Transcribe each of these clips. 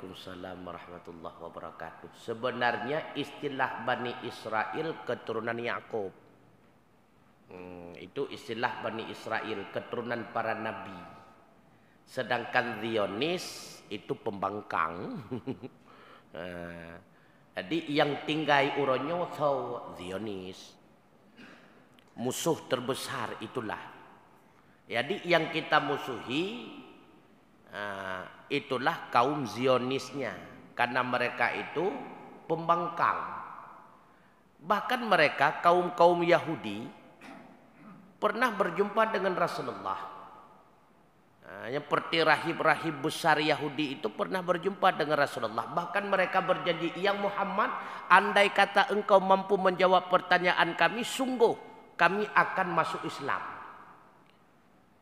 Waalaikumsalam warahmatullahi wabarakatuh. Sebenarnya istilah Bani Israel keturunan Yakub. Hmm, itu istilah Bani Israel keturunan para nabi. Sedangkan Zionis itu pembangkang. Eh, jadi yang tinggai uronyo atau Zionis. Musuh terbesar itulah. Jadi yang kita musuhi Eh, itulah kaum Zionisnya karena mereka itu pembangkang bahkan mereka kaum-kaum Yahudi pernah berjumpa dengan Rasulullah eh, yang seperti rahib-rahib besar Yahudi itu pernah berjumpa dengan Rasulullah bahkan mereka berjanji yang Muhammad andai kata engkau mampu menjawab pertanyaan kami sungguh kami akan masuk Islam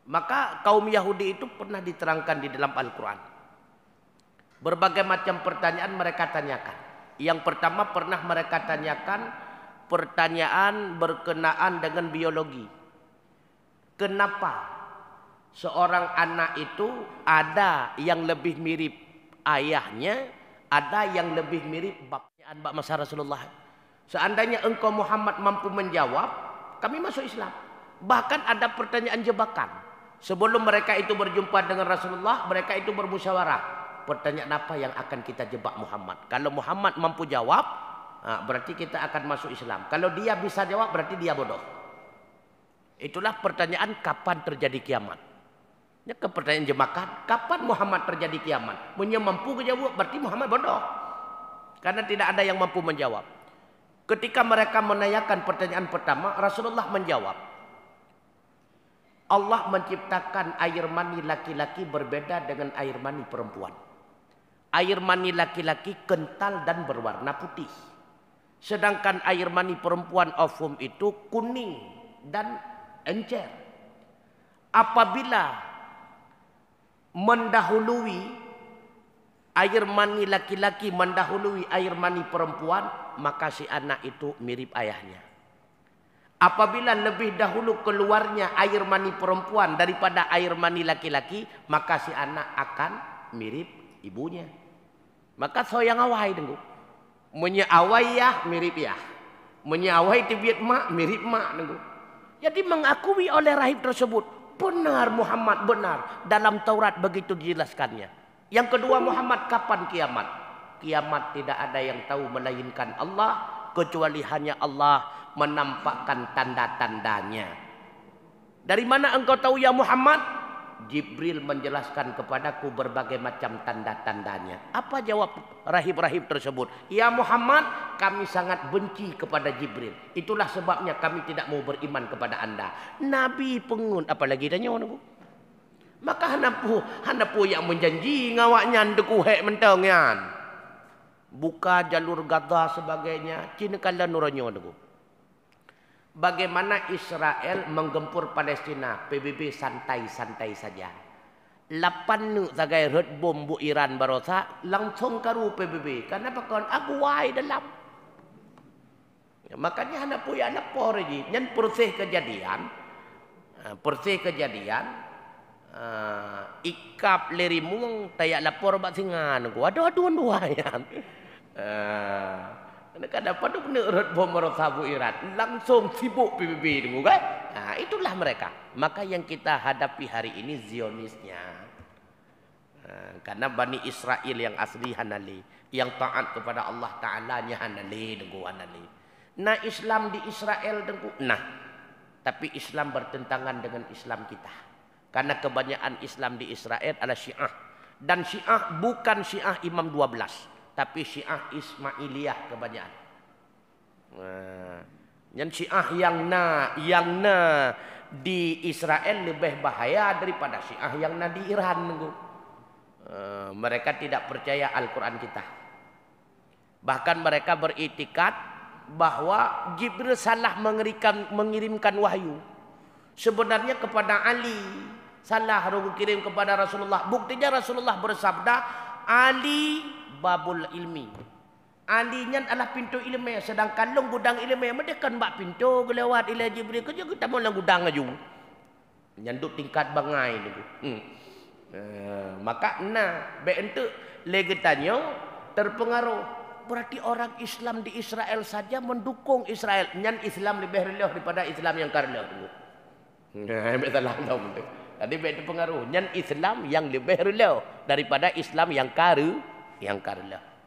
maka kaum Yahudi itu pernah diterangkan di dalam Al-Quran. Berbagai macam pertanyaan mereka tanyakan. Yang pertama pernah mereka tanyakan pertanyaan berkenaan dengan biologi. Kenapa seorang anak itu ada yang lebih mirip ayahnya, ada yang lebih mirip bapaknya Mbak Masa Rasulullah. Seandainya engkau Muhammad mampu menjawab, kami masuk Islam. Bahkan ada pertanyaan jebakan Sebelum mereka itu berjumpa dengan Rasulullah, mereka itu bermusyawarah. Pertanyaan apa yang akan kita jebak Muhammad? Kalau Muhammad mampu jawab, berarti kita akan masuk Islam. Kalau dia bisa jawab, berarti dia bodoh. Itulah pertanyaan kapan terjadi kiamat. Ini ya, ke pertanyaan jemakan, kapan Muhammad terjadi kiamat? Punya mampu menjawab, berarti Muhammad bodoh. Karena tidak ada yang mampu menjawab. Ketika mereka menanyakan pertanyaan pertama, Rasulullah menjawab. Allah menciptakan air mani laki-laki berbeda dengan air mani perempuan. Air mani laki-laki kental dan berwarna putih. Sedangkan air mani perempuan ovum itu kuning dan encer. Apabila mendahului air mani laki-laki mendahului air mani perempuan, maka si anak itu mirip ayahnya. Apabila lebih dahulu keluarnya air mani perempuan daripada air mani laki-laki, maka si anak akan mirip ibunya. Maka yang awai dengu, Menyawai ya mirip ya. Menyawai tibiat mak mirip mak dengu. Jadi mengakui oleh rahib tersebut, benar Muhammad benar dalam Taurat begitu dijelaskannya. Yang kedua Muhammad kapan kiamat? Kiamat tidak ada yang tahu melainkan Allah kecuali hanya Allah menampakkan tanda-tandanya. Dari mana engkau tahu ya Muhammad? Jibril menjelaskan kepadaku berbagai macam tanda-tandanya. Apa jawab rahib-rahib tersebut? Ya Muhammad, kami sangat benci kepada Jibril. Itulah sebabnya kami tidak mau beriman kepada anda. Nabi pengun, apalagi tanya orang Maka hendapu, hendapu yang menjanji ngawaknya hendaku hek mentengnya. Kan? buka jalur Gaza sebagainya Cina kala nuranyo dulu bagaimana Israel menggempur Palestina PBB santai-santai saja lapan nu sagai red bom bu Iran barosa langsung karu PBB Karena kon aku wai dalam ya, makanya hana puya lapor lagi nyen proses kejadian ha, proses kejadian uh, ikap lerimu tayak lapor bab singan ku ada aduan dua yang uh, ah, nak ada pada benda urut bomorot sabu irat langsung sibuk PBB dengu kan nah, itulah mereka maka yang kita hadapi hari ini zionisnya uh, karena bani Israel yang asli hanali yang taat kepada Allah taala nya hanali dengu hanali nah Islam di Israel dengu nah tapi Islam bertentangan dengan Islam kita. Karena kebanyakan Islam di Israel adalah Syiah. Dan Syiah bukan Syiah Imam 12. Tapi Syiah Ismailiyah kebanyakan. Nah, yang Syiah yang na, yang na di Israel lebih bahaya daripada Syiah yang na di Iran. Uh, mereka tidak percaya Al-Quran kita. Bahkan mereka beritikat bahwa Jibril salah mengirimkan wahyu. Sebenarnya kepada Ali salah rugi kirim kepada Rasulullah. Buktinya Rasulullah bersabda, Ali babul ilmi. Ali Alinya adalah pintu ilmu. Sedangkan long gudang ilmu yang kan bak pintu lewat ilah jibril kerja kita mula gudang aju. Nyanduk tingkat bangai ni. Hmm. Uh, maka na bentu legitanya terpengaruh. Berarti orang Islam di Israel saja mendukung Israel. Nyan Islam lebih rendah daripada Islam yang karena tu. Nah, betul lah. Jadi beda pengaruhnya Islam yang lebih rela daripada Islam yang karu yang karulah.